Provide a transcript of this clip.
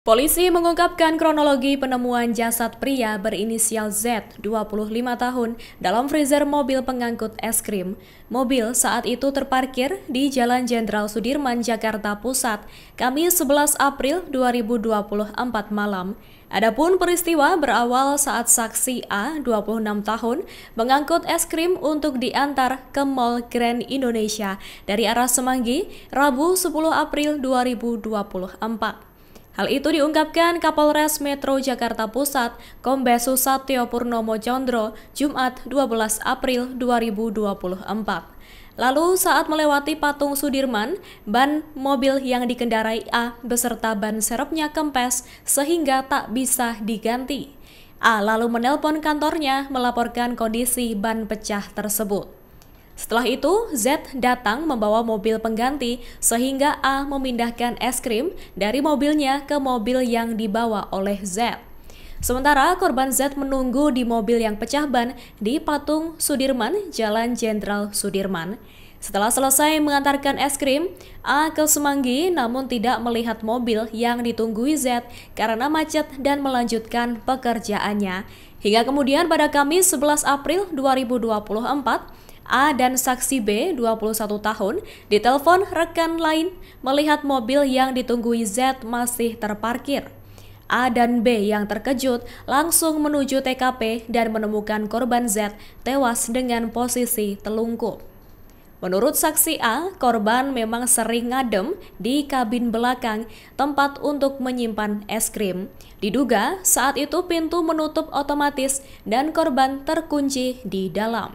Polisi mengungkapkan kronologi penemuan jasad pria berinisial Z, 25 tahun, dalam freezer mobil pengangkut es krim. Mobil saat itu terparkir di Jalan Jenderal Sudirman, Jakarta Pusat, Kamis 11 April 2024 malam. Adapun peristiwa berawal saat saksi A, 26 tahun, mengangkut es krim untuk diantar ke Mall Grand Indonesia dari arah Semanggi, Rabu 10 April 2024. Hal itu diungkapkan Kapolres Metro Jakarta Pusat, Kombes Susatyo Purnomo Chondro, Jumat 12 April 2024. Lalu saat melewati patung Sudirman, ban mobil yang dikendarai A beserta ban serepnya kempes sehingga tak bisa diganti. A lalu menelpon kantornya melaporkan kondisi ban pecah tersebut. Setelah itu, Z datang membawa mobil pengganti sehingga A memindahkan es krim dari mobilnya ke mobil yang dibawa oleh Z. Sementara korban Z menunggu di mobil yang pecah ban di patung Sudirman, Jalan Jenderal Sudirman. Setelah selesai mengantarkan es krim, A ke Semanggi namun tidak melihat mobil yang ditunggui Z karena macet dan melanjutkan pekerjaannya. Hingga kemudian pada Kamis 11 April 2024, A dan saksi B, 21 tahun, ditelepon rekan lain melihat mobil yang ditunggui Z masih terparkir. A dan B yang terkejut langsung menuju TKP dan menemukan korban Z tewas dengan posisi telungkup. Menurut saksi A, korban memang sering ngadem di kabin belakang tempat untuk menyimpan es krim. Diduga saat itu pintu menutup otomatis dan korban terkunci di dalam.